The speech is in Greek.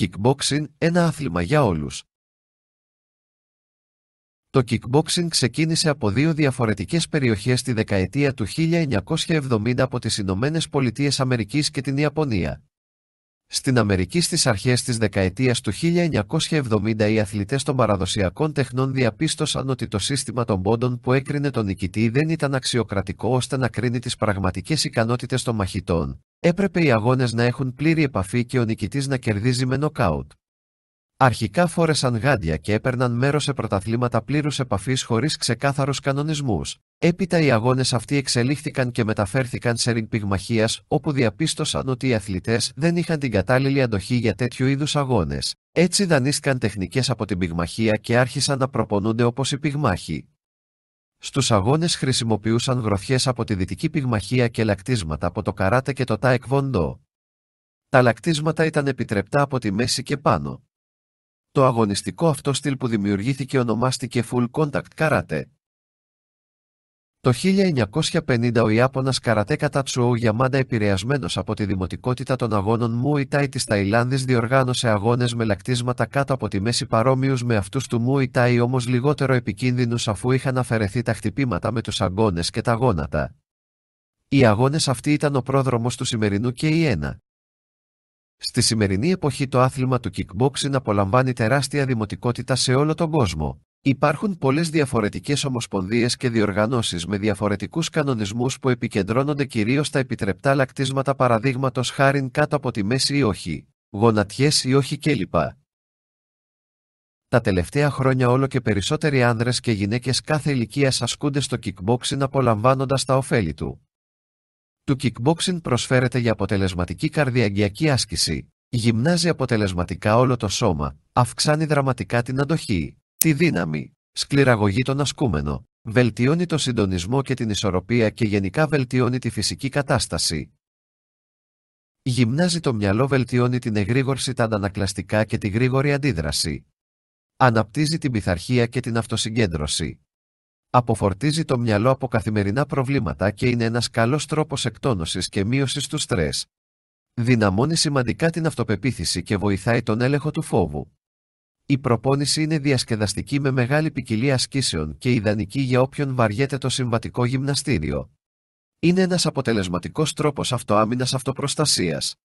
Kickboxing ένα άθλημα για όλους. Το kickboxing ξεκίνησε από δύο διαφορετικές περιοχές τη δεκαετία του 1970 από τις Ηνωμένες Πολιτείες Αμερικής και την Ιαπωνία. Στην Αμερική στις αρχές της δεκαετίας του 1970 οι αθλητές των παραδοσιακών τεχνών διαπίστωσαν ότι το σύστημα των πόντων που έκρινε τον νικητή δεν ήταν αξιοκρατικό ώστε να κρίνει τις πραγματικές ικανότητες των μαχητών. Έπρεπε οι αγώνες να έχουν πλήρη επαφή και ο νικητής να κερδίζει με νοκάουτ. Αρχικά φόρεσαν γάντια και έπαιρναν μέρος σε πρωταθλήματα πλήρους επαφής χωρίς ξεκάθαρους κανονισμούς. Έπειτα οι αγώνες αυτοί εξελίχθηκαν και μεταφέρθηκαν σε ρινγκ πυγμαχία, όπου διαπίστωσαν ότι οι αθλητές δεν είχαν την κατάλληλη αντοχή για τέτοιου είδους αγώνες. Έτσι δανείστηκαν τεχνικές από την πυγμαχία και άρχισαν να προπονούνται όπως οι πυγμάχοι. Στους αγώνες χρησιμοποιούσαν γροθιέ από τη δυτική πυγμαχία και λακτίσματα από το καράτε και το τάεκ βοντό. Τα λακτίσματα ήταν επιτρεπτά από τη μέση και πάνω. Το αγωνιστικό αυτό στυλ που δημιουργήθηκε ονομάστηκε Full Contact Karate. Το 1950 ο Ιάπωνας καρατέκα Τατσουό Γιαμάντα επηρεασμένος από τη δημοτικότητα των αγώνων Μούι Τάι της Ταϊλάνδης διοργάνωσε αγώνες με λακτίσματα κάτω από τη μέση παρόμοιους με αυτούς του Μούι Τάι όμως λιγότερο επικίνδυνους αφού είχαν αφαιρεθεί τα χτυπήματα με τους αγώνες και τα γόνατα. Οι αγώνες αυτοί ήταν ο πρόδρομος του σημερινού και η Στη σημερινή εποχή το άθλημα του kickboxing απολαμβάνει τεράστια δημοτικότητα σε όλο τον κόσμο. Υπάρχουν πολλές διαφορετικές ομοσπονδίες και διοργανώσεις με διαφορετικούς κανονισμούς που επικεντρώνονται κυρίως στα επιτρεπτά λακτίσματα παραδείγματος χάριν κάτω από τη μέση ή όχι, γονατιές ή όχι κλπ. Τα τελευταία χρόνια όλο και περισσότεροι άνδρες και γυναίκες κάθε ηλικία ασκούνται στο kickboxing απολαμβάνοντας τα ωφέλη του. Το kickboxing προσφέρεται για αποτελεσματική καρδιαγκιακή άσκηση, γυμνάζει αποτελεσματικά όλο το σώμα, αυξάνει δραματικά την αντοχή, Τη δύναμη, σκληραγωγεί τον ασκούμενο, βελτιώνει τον συντονισμό και την ισορροπία και γενικά βελτιώνει τη φυσική κατάσταση. Γυμνάζει το μυαλό βελτιώνει την εγρήγορση τα αντανακλαστικά και τη γρήγορη αντίδραση. Αναπτύζει την πειθαρχία και την αυτοσυγκέντρωση. Αποφορτίζει το μυαλό από καθημερινά προβλήματα και είναι ένας καλός τρόπος εκτόνωσης και μείωσης του στρες. Δυναμώνει σημαντικά την αυτοπεποίθηση και βοηθάει τον έλεγχο του φόβου. Η προπόνηση είναι διασκεδαστική με μεγάλη ποικιλία ασκήσεων και ιδανική για όποιον βαριέται το συμβατικό γυμναστήριο. Είναι ένας αποτελεσματικός τρόπος αυτοάμυνας αυτοπροστασίας.